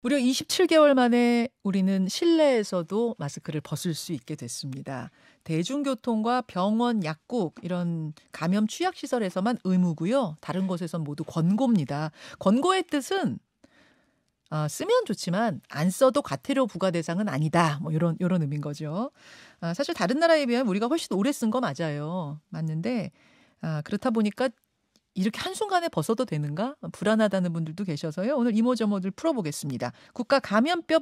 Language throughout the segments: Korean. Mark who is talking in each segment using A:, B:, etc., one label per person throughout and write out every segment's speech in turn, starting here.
A: 무려 27개월 만에 우리는 실내에서도 마스크를 벗을 수 있게 됐습니다. 대중교통과 병원, 약국 이런 감염 취약 시설에서만 의무고요. 다른 곳에선 모두 권고입니다. 권고의 뜻은 아, 쓰면 좋지만 안 써도 과태료 부과 대상은 아니다. 뭐 이런 이런 의미인 거죠. 아, 사실 다른 나라에 비하면 우리가 훨씬 오래 쓴 거 맞아요. 맞는데 아, 그렇다 보니까 이렇게 한순간에 벗어도 되는가 불안하다는 분들도 계셔서요. 오늘 이모저모들 풀어보겠습니다. 국가 감염병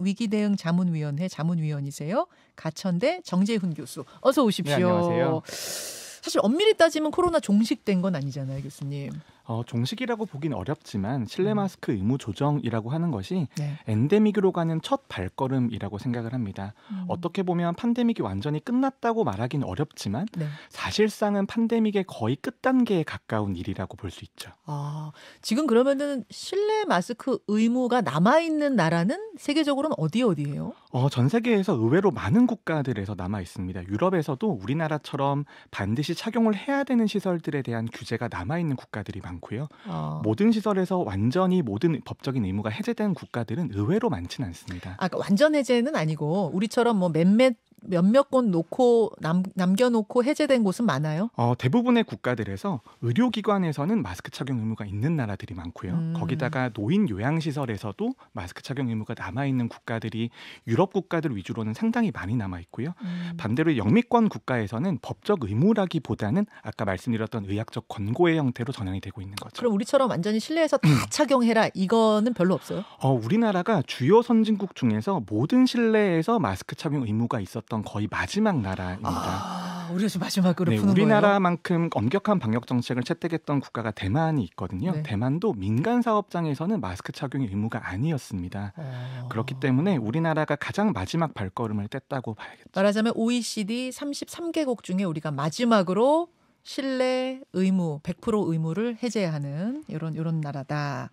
A: 위기 대응 자문위원회 자문위원이세요. 가천대 정재훈 교수 어서 오십시오. 네, 안녕하세요. 사실 엄밀히 따지면 코로나 종식된 건 아니잖아요, 교수님.
B: 어, 종식이라고 보긴 어렵지만 실내 음. 마스크 의무 조정이라고 하는 것이 네. 엔데믹으로 가는 첫 발걸음이라고 생각을 합니다. 음. 어떻게 보면 팬데믹이 완전히 끝났다고 말하긴 어렵지만 네. 사실상은 팬데믹의 거의 끝단계에 가까운 일이라고 볼 수 있죠.
A: 아, 지금 그러면은 실내 마스크 의무가 남아 있는 나라는 세계적으로는 어디 어디예요?
B: 어, 전 세계에서 의외로 많은 국가들에서 남아 있습니다. 유럽에서도 우리나라처럼 반드시 착용을 해야 되는 시설들에 대한 규제가 남아 있는 국가들이 많습니다. 않고요. 어. 모든 시설에서 완전히 모든 법적인 의무가 해제된 국가들은 의외로 많지는 않습니다.
A: 아, 그러니까 완전 해제는 아니고 우리처럼 뭐 몇몇 몇몇 곳 놓고 남, 남겨놓고 해제된 곳은 많아요?
B: 어, 대부분의 국가들에서 의료기관에서는 마스크 착용 의무가 있는 나라들이 많고요. 음. 거기다가 노인 요양시설에서도 마스크 착용 의무가 남아있는 국가들이 유럽 국가들 위주로는 상당히 많이 남아있고요. 음. 반대로 영미권 국가에서는 법적 의무라기보다는 아까 말씀드렸던 의학적 권고의 형태로 전환이 되고 있는 거죠.
A: 그럼 우리처럼 완전히 실내에서 다 음. 착용해라 이거는 별로 없어요?
B: 어, 우리나라가 주요 선진국 중에서 모든 실내에서 마스크 착용 의무가 있었던 있었던 거의 마지막 나라입니다. 아,
A: 우리가 지금 마지막 으로 네, 푸는 우리나라만큼
B: 거예요? 엄격한 방역 정책을 채택했던 국가가 대만이 있거든요. 네. 대만도 민간 사업장에서는 마스크 착용이 의무가 아니었습니다. 어... 그렇기 때문에 우리나라가 가장 마지막 발걸음을 뗐다고 봐야겠죠. 말하자면
A: OECD 33개국 중에 우리가 마지막으로 실내 의무 100% 의무를 해제하는 이런 이런 나라다.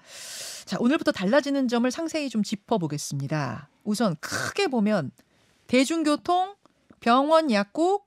A: 자 오늘부터 달라지는 점을 상세히 좀 짚어보겠습니다. 우선 크게 보면 대중교통, 병원, 약국,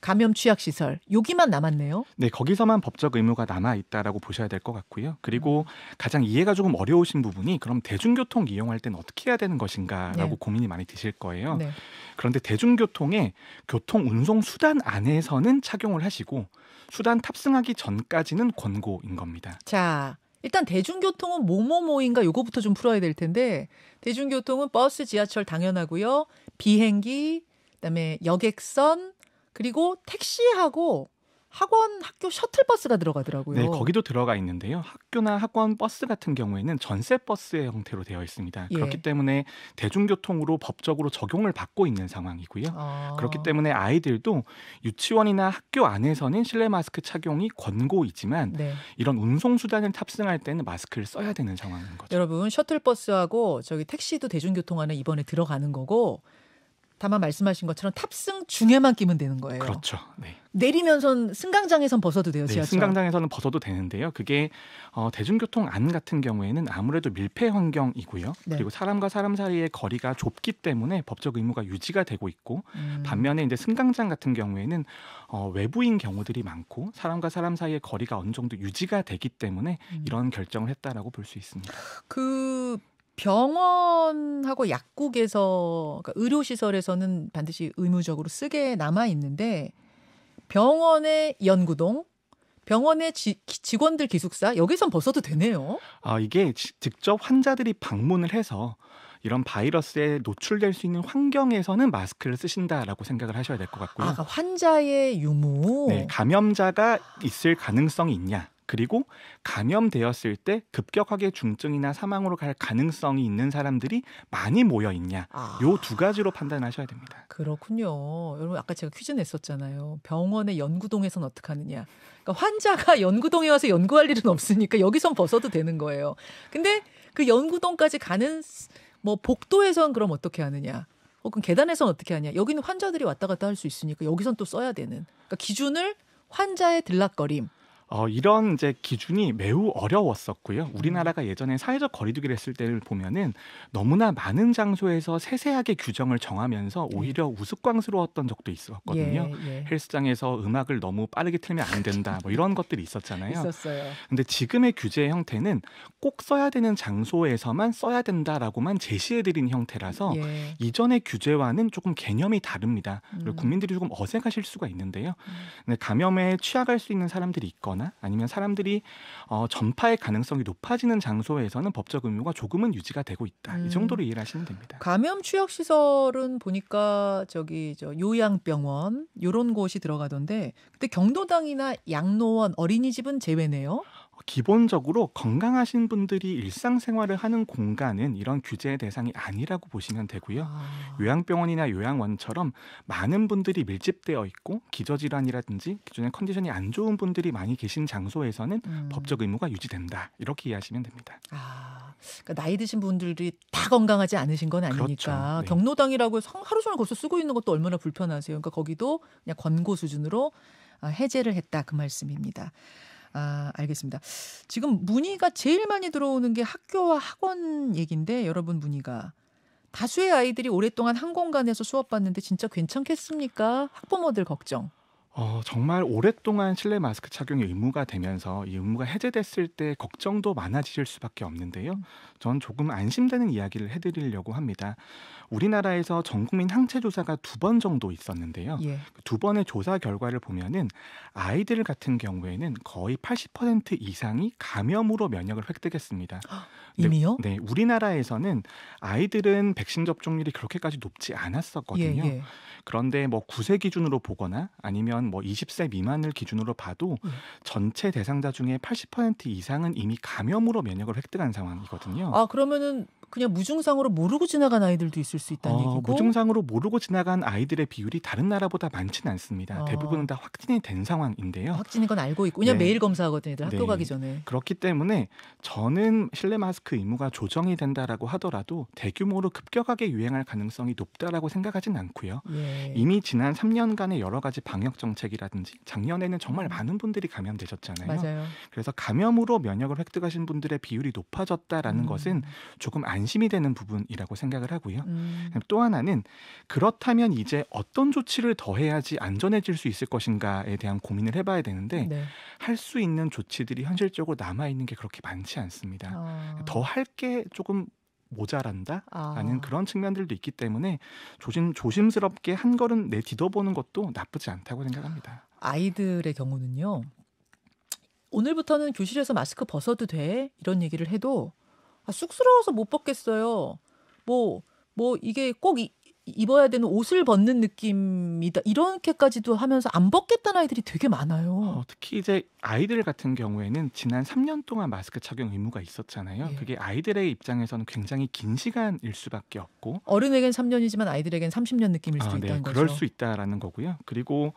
A: 감염 취약 시설 여기만 남았네요.
B: 네, 거기서만 법적 의무가 남아 있다라고 보셔야 될 것 같고요. 그리고 음. 가장 이해가 조금 어려우신 부분이 그럼 대중교통 이용할 때는 어떻게 해야 되는 것인가라고 네. 고민이 많이 드실 거예요. 네. 그런데 대중교통의 교통 운송 수단 안에서는 착용을 하시고 수단 탑승하기 전까지는 권고인 겁니다.
A: 자, 일단 대중교통은 뭐뭐뭐인가 요거부터 좀 풀어야 될 텐데 대중교통은 버스, 지하철 당연하고요. 비행기, 그다음에 여객선 그리고 택시하고 학원 학교 셔틀버스가 들어가더라고요. 네, 거기도
B: 들어가 있는데요. 학교나 학원 버스 같은 경우에는 전세 버스의 형태로 되어 있습니다. 예. 그렇기 때문에 대중교통으로 법적으로 적용을 받고 있는 상황이고요. 아. 그렇기 때문에 아이들도 유치원이나 학교 안에서는 실내 마스크 착용이 권고이지만 네. 이런 운송 수단을 탑승할 때는 마스크를 써야 되는 상황인
A: 거죠. 여러분, 셔틀버스하고 저기 택시도 대중교통 안에 이번에 들어가는 거고 다만 말씀하신 것처럼 탑승 중에만 끼면 되는 거예요. 그렇죠. 네. 내리면선 승강장에선 벗어도 돼요, 네, 지하철. 네, 승강장에서는
B: 벗어도 되는데요. 그게 어, 대중교통 안 같은 경우에는 아무래도 밀폐 환경이고요. 네. 그리고 사람과 사람 사이의 거리가 좁기 때문에 법적 의무가 유지가 되고 있고 음. 반면에 이제 승강장 같은 경우에는 어, 외부인 경우들이 많고 사람과 사람 사이의 거리가 어느 정도 유지가 되기 때문에 음. 이런 결정을 했다라고 볼 수 있습니다.
A: 그 병원하고 약국에서 그러니까 의료시설에서는 반드시 의무적으로 쓰게 남아 있는데 병원의 연구동 병원의 지, 직원들 기숙사 여기선 벗어도 되네요. 아 이게 지, 직접 환자들이 방문을
B: 해서 이런 바이러스에 노출될 수 있는 환경에서는 마스크를 쓰신다라고 생각을 하셔야 될 것 같고요. 아,
A: 그러니까 환자의 유무.
B: 네, 감염자가 있을 가능성이 있냐. 그리고 감염되었을 때 급격하게 중증이나 사망으로 갈 가능성이 있는 사람들이 많이 모여 있냐. 아. 요두 가지로 판단하셔야 됩니다.
A: 그렇군요. 여러분 아까 제가 퀴즈 냈었잖아요. 병원의 연구동에선 어떻게 하느냐. 그러니까 환자가 연구동에 와서 연구할 일은 없으니까 여기선 벗어도 되는 거예요. 근데 그 연구동까지 가는 뭐 복도에선 그럼 어떻게 하느냐. 어, 그 계단에선 어떻게 하냐. 여기는 환자들이 왔다 갔다 할 수 있으니까 여기선 또 써야 되는. 그러니까 기준을 환자의 들락거림. 어, 이런
B: 이제 기준이 매우 어려웠었고요. 우리나라가 예전에 사회적 거리두기를 했을 때를 보면은 너무나 많은 장소에서 세세하게 규정을 정하면서 예. 오히려 우스꽝스러웠던 적도 있었거든요. 예, 예. 헬스장에서 음악을 너무 빠르게 틀면 안 된다. 뭐 이런 것들이 있었잖아요. 있었어요. 근데 지금의 규제 형태는 꼭 써야 되는 장소에서만 써야 된다라고만 제시해 드린 형태라서 예. 이전의 규제와는 조금 개념이 다릅니다. 그리고 음. 국민들이 조금 어색하실 수가 있는데요. 음. 감염에 취약할 수 있는 사람들이 있거나 거나 아니면 사람들이 어, 전파의 가능성이 높아지는 장소에서는 법적 의무가 조금은 유지가 되고 있다.
A: 음. 이 정도로 이해를 하시면 됩니다. 감염 취약 시설은 보니까 저기 저 요양병원 요런 곳이 들어가던데 그때 경로당이나 양로원 어린이집은 제외네요. 기본적으로 건강하신 분들이 일상생활을 하는 공간은 이런
B: 규제의 대상이 아니라고 보시면 되고요. 아. 요양병원이나 요양원처럼 많은 분들이 밀집되어 있고 기저질환이라든지 기존의 컨디션이 안 좋은 분들이 많이 계신 장소에서는 음. 법적 의무가 유지된다. 이렇게 이해하시면 됩니다.
A: 아, 그러니까 나이 드신 분들이 다 건강하지 않으신 건 아니니까 그렇죠. 네. 경로당이라고 하루 종일 거기서 쓰고 있는 것도 얼마나 불편하세요. 그러니까 거기도 그냥 권고 수준으로 아, 해제를 했다 그 말씀입니다. 아, 알겠습니다. 지금 문의가 제일 많이 들어오는 게 학교와 학원 얘긴데 여러분 문의가 다수의 아이들이 오랫동안 한 공간에서 수업받는데 진짜 괜찮겠습니까? 학부모들 걱정.
B: 어, 정말 오랫동안 실내 마스크 착용이 의무가 되면서 이 의무가 해제됐을 때 걱정도 많아지실 수밖에 없는데요. 전 조금 안심되는 이야기를 해드리려고 합니다. 우리나라에서 전 국민 항체 조사가 두 번 정도 있었는데요. 예. 그 두 번의 조사 결과를 보면은 아이들 같은 경우에는 거의 80% 이상이 감염으로 면역을 획득했습니다. 헉, 네, 이미요? 네, 네, 우리나라에서는 아이들은 백신 접종률이 그렇게까지 높지 않았었거든요. 예, 예. 그런데 뭐구세 기준으로 보거나 아니면 보면 뭐 20세 미만을 기준으로 봐도 네. 전체 대상자 중에 80% 이상은 이미 감염으로 면역을 획득한 상황이거든요. 아
A: 그러면은 그냥 무증상으로 모르고 지나간 아이들도 있을 수 있다는 어, 얘기고 무증상으로
B: 모르고 지나간 아이들의 비율이 다른 나라보다 많지는 않습니다. 어. 대부분은 다 확진이 된 상황인데요. 확진인 건 알고 있고 그냥 네. 매일
A: 검사하거든요. 애들 학교 네. 가기 전에.
B: 그렇기 때문에 저는 실내 마스크 의무가 조정이 된다라고 하더라도 대규모로 급격하게 유행할 가능성이 높다라고 생각하진 않고요. 예. 이미 지난 3년간의 여러 가지 방역 정책이라든지 작년에는 정말 많은 분들이 감염되셨잖아요. 맞아요. 그래서 감염으로 면역을 획득하신 분들의 비율이 높아졌다라는 음. 것은 조금 안 안심이 되는 부분이라고 생각을 하고요. 음. 또 하나는 그렇다면 이제 어떤 조치를 더 해야지 안전해질 수 있을 것인가에 대한 고민을 해봐야 되는데 네. 할수 있는 조치들이 현실적으로 남아 있는 게 그렇게 많지 않습니다. 아. 어. 더할 게 조금 모자란다라는 아. 그런 측면들도 있기 때문에 조심 조심스럽게 한 걸음 내딛어보는
A: 것도 나쁘지 않다고 생각합니다. 아이들의 경우는요. 오늘부터는 교실에서 마스크 벗어도 돼 이런 얘기를 해도 아, 쑥스러워서 못 벗겠어요. 뭐뭐 뭐 이게 꼭 이, 입어야 되는 옷을 벗는 느낌이다. 이렇게까지도 하면서 안 벗겠다는 아이들이 되게 많아요. 어,
B: 특히 이제 아이들 같은 경우에는 지난 3년 동안 마스크 착용 의무가 있었잖아요. 예. 그게 아이들의 입장에서는 굉장히 긴 시간일 수밖에 없고
A: 어른에겐 3년이지만 아이들에겐 30년 느낌일 아, 수도 아, 네, 있다는 그럴 거죠. 그럴 수
B: 있다라는 거고요. 그리고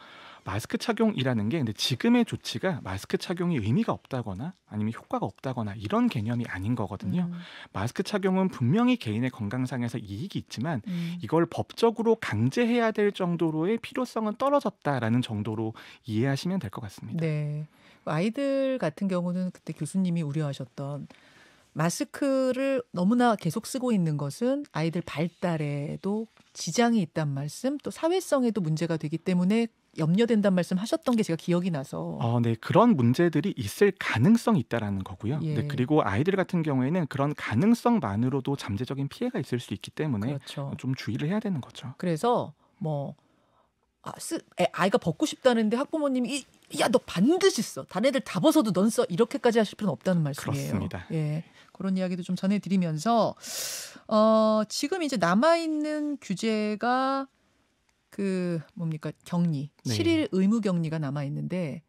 B: 마스크 착용이라는 게 근데 지금의 조치가 마스크 착용이 의미가 없다거나 아니면 효과가 없다거나 이런 개념이 아닌 거거든요. 음. 마스크 착용은 분명히 개인의 건강상에서 이익이 있지만 음. 이걸 법적으로 강제해야 될 정도로의 필요성은 떨어졌다라는 정도로 이해하시면 될 것 같습니다.
A: 네. 아이들 같은 경우는 그때 교수님이 우려하셨던 마스크를 너무나 계속 쓰고 있는 것은 아이들 발달에도 지장이 있단 말씀 또 사회성에도 문제가 되기 때문에 염려된단 말씀하셨던 게 제가 기억이 나서.
B: 어, 네 그런 문제들이 있을 가능성이 있다라는 거고요. 예. 네 그리고 아이들 같은 경우에는 그런 가능성만으로도 잠재적인
A: 피해가 있을 수 있기 때문에 그렇죠. 좀 주의를 해야 되는 거죠. 그래서 뭐 아, 쓰, 애, 아이가 벗고 싶다는데 학부모님이 야 너 반드시 써 다른 애들 다 벗어도 넌써 이렇게까지 하실 필요는 없다는 말씀이에요. 그렇습니다. 예. 그런 이야기도 좀 전해드리면서 어, 지금 이제 남아 있는 규제가 그 뭡니까 격리, 네. 7일 의무 격리가 남아 있는데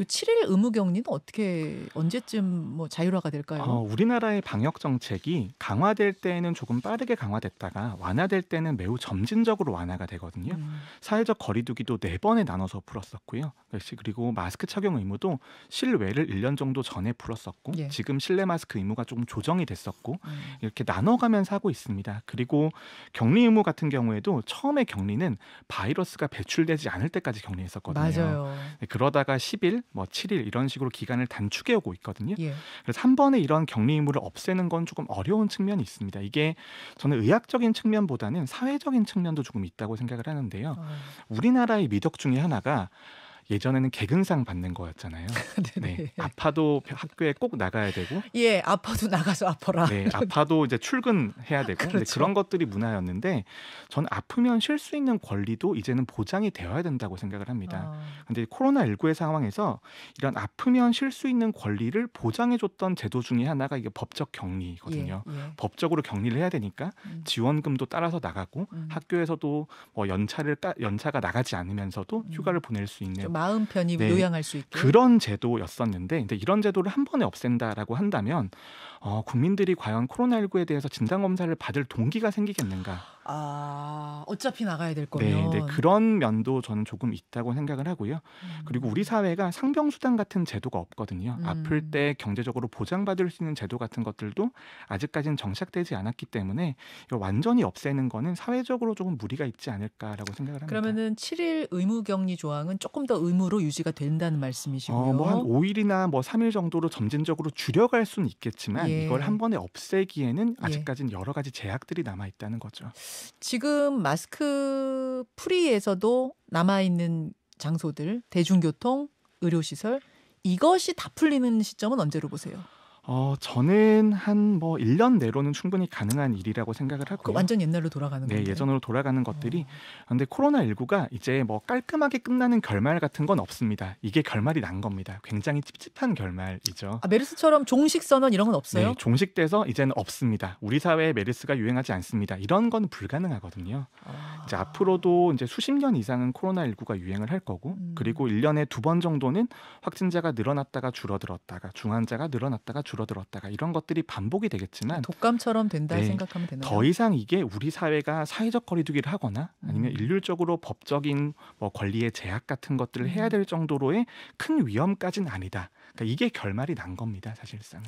A: 요 7일 의무 격리는 어떻게 언제쯤 뭐 자율화가 될까요? 어,
B: 우리나라의 방역 정책이 강화될 때에는 조금 빠르게 강화됐다가 완화될 때는 매우 점진적으로 완화가 되거든요. 음. 사회적 거리두기도 네 번에 나눠서 풀었었고요. 그리고 마스크 착용 의무도 실외를 1년 정도 전에 풀었었고 예. 지금 실내 마스크 의무가 조금 조정이 됐었고 음. 이렇게 나눠가면서 하고 있습니다. 그리고 격리 의무 같은 경우에도 처음에 격리는 바이러스가 배출되지 않을 때까지 격리했었거든요. 맞아요. 네, 그러다가 10일, 뭐 7일 이런 식으로 기간을 단축해 오고 있거든요. 예. 그래서 한 번에 이런 격리 의무를 없애는 건 조금 어려운 측면이 있습니다. 이게 저는 의학적인 측면보다는 사회적인 측면도 조금 있다고 생각을 하는데요. 아. 우리나라의 미덕 중에 하나가 예전에는 개근상 받는 거였잖아요. 네, 네. 네. 아파도 학교에 꼭 나가야 되고. 예, 아파도 나가서 아파라 네, 아파도 이제 출근해야 되고. 그렇죠. 그런 것들이 문화였는데 전 아프면 쉴 수 있는 권리도 이제는 보장이 되어야 된다고 생각을 합니다. 아. 근데 코로나 19의 상황에서 이런 아프면 쉴 수 있는 권리를 보장해 줬던 제도 중에 하나가 이게 법적 격리거든요. 예, 예. 법적으로 격리를 해야 되니까 음. 지원금도 따라서 나가고 음. 학교에서도 뭐 연차를 따, 연차가 나가지 않으면서도 음. 휴가를 보낼 수 있는
A: 마음 편히 네. 요양할 수 있게
B: 그런 제도였었는데 근데 이런 제도를 한 번에 없앤다라고 한다면 어, 국민들이 과연 코로나19에 대해서 진단 검사를 받을 동기가 생기겠는가?
A: 아, 어차피 나가야 될 네, 거면. 네, 네,
B: 그런 면도 저는 조금 있다고 생각을 하고요. 음. 그리고 우리 사회가 상병수당 같은 제도가 없거든요. 음. 아플 때 경제적으로 보장받을 수 있는 제도 같은 것들도 아직까지는 정착되지 않았기 때문에 이걸 완전히 없애는 거는 사회적으로 조금 무리가 있지 않을까라고 생각을
A: 합니다. 그러면은 7일 의무 격리 조항은 조금 더 의무로 유지가 된다는 말씀이시고요. 어, 뭐한
B: 5일이나 뭐 3일 뭐 정도로 점진적으로 줄여갈 수는 있겠지만 예. 이걸 한 번에 없애기에는 예. 아직까지는 예. 여러 가지
A: 제약들이 남아 있다는 거죠. 지금 마스크 프리에서도 남아 있는 장소들, 대중교통, 의료시설 이것이 다 풀리는 시점은 언제로 보세요?
B: 어, 저는 한 뭐 1년 내로는 충분히 가능한 일이라고 생각을 그 하고요. 완전 옛날로 돌아가는 네, 건데 예전으로 돌아가는 어. 것들이. 그런데 코로나19가 이제 뭐 깔끔하게 끝나는 결말 같은 건 없습니다. 이게 결말이 난 겁니다. 굉장히 찝찝한 결말이죠. 아,
A: 메르스처럼 종식 선언 이런 건 없어요? 네,
B: 종식돼서 이제는 없습니다. 우리 사회에 메르스가 유행하지 않습니다. 이런 건 불가능하거든요. 아. 이제 앞으로도 이제 수십 년 이상은 코로나19가 유행을 할 거고 음. 그리고 1년에 두 번 정도는 확진자가 늘어났다가 줄어들었다가 중환자가 늘어났다가 줄 줄어들었다가 이런 것들이 반복이 되겠지만
A: 독감처럼 된다 네, 생각하면 되나요? 더
B: 이상 이게 우리 사회가 사회적 거리두기를 하거나 아니면 음. 일률적으로 법적인 뭐 권리의 제약 같은 것들을 해야 음. 될 정도로의 큰 위험까지는 아니다. 그러니까 이게 결말이
A: 난 겁니다, 사실상은.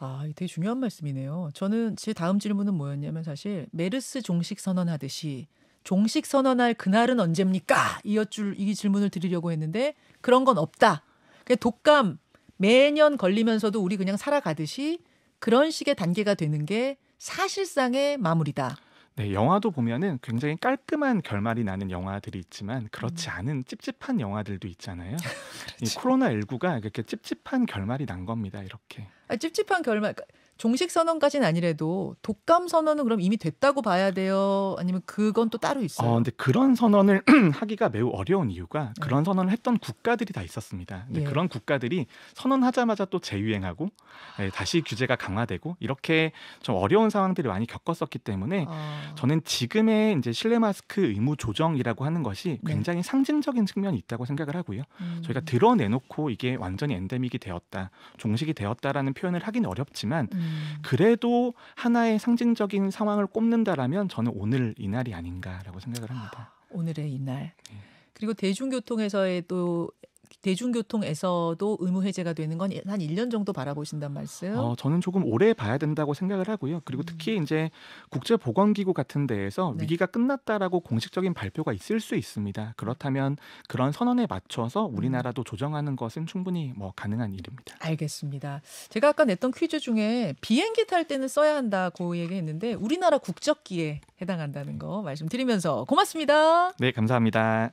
A: 아, 되게 중요한 말씀이네요. 저는 제 다음 질문은 뭐였냐면 사실 메르스 종식 선언하듯이 종식 선언할 그날은 언제입니까? 이어줄 이 질문을 드리려고 했는데 그런 건 없다. 그러니까 독감 매년 걸리면서도 우리 그냥 살아가듯이 그런 식의 단계가 되는 게 사실상의 마무리다.
B: 네, 영화도 보면은 굉장히 깔끔한 결말이 나는 영화들이 있지만 그렇지 음. 않은 찝찝한 영화들도 있잖아요. 이 코로나 19가 이렇게 찝찝한 결말이 난 겁니다. 이렇게.
A: 아, 찝찝한 결말. 그러니까 종식 선언까지는 아니래도 독감 선언은 그럼 이미 됐다고 봐야 돼요? 아니면 그건 또 따로 있어요? 어, 근데
B: 그런 선언을 하기가 매우 어려운 이유가 네. 그런 선언을 했던 국가들이 다 있었습니다. 근데 예. 그런 국가들이 선언하자마자 또 재유행하고 네, 다시 규제가 강화되고 이렇게 좀 어려운 상황들을 많이 겪었었기 때문에 아... 저는 지금의 이제 실내 마스크 의무 조정이라고 하는 것이 네. 굉장히 네. 상징적인 측면이 있다고 생각을 하고요. 음... 저희가 드러내놓고 이게 완전히 엔데믹이 되었다, 종식이 되었다라는 표현을 하긴 어렵지만 음... 음. 그래도 하나의 상징적인 상황을 꼽는다라면 저는 오늘 이날이 아닌가라고 생각을 합니다.
A: 아, 오늘의 이날. 네. 그리고 대중교통에서의 또 대중교통에서도 의무 해제가 되는 건 한 1년 정도 바라보신단 말씀? 어,
B: 저는 조금 오래 봐야 된다고 생각을 하고요. 그리고 음. 특히 이제 국제보건기구 같은 데에서 네. 위기가 끝났다라고 공식적인 발표가 있을 수 있습니다. 그렇다면 그런 선언에 맞춰서 우리나라도 음. 조정하는 것은 충분히 뭐 가능한 일입니다.
A: 알겠습니다. 제가 아까 냈던 퀴즈 중에 비행기 탈 때는 써야 한다고 얘기했는데 우리나라 국적기에 해당한다는 거 말씀드리면서 고맙습니다.
B: 네, 감사합니다.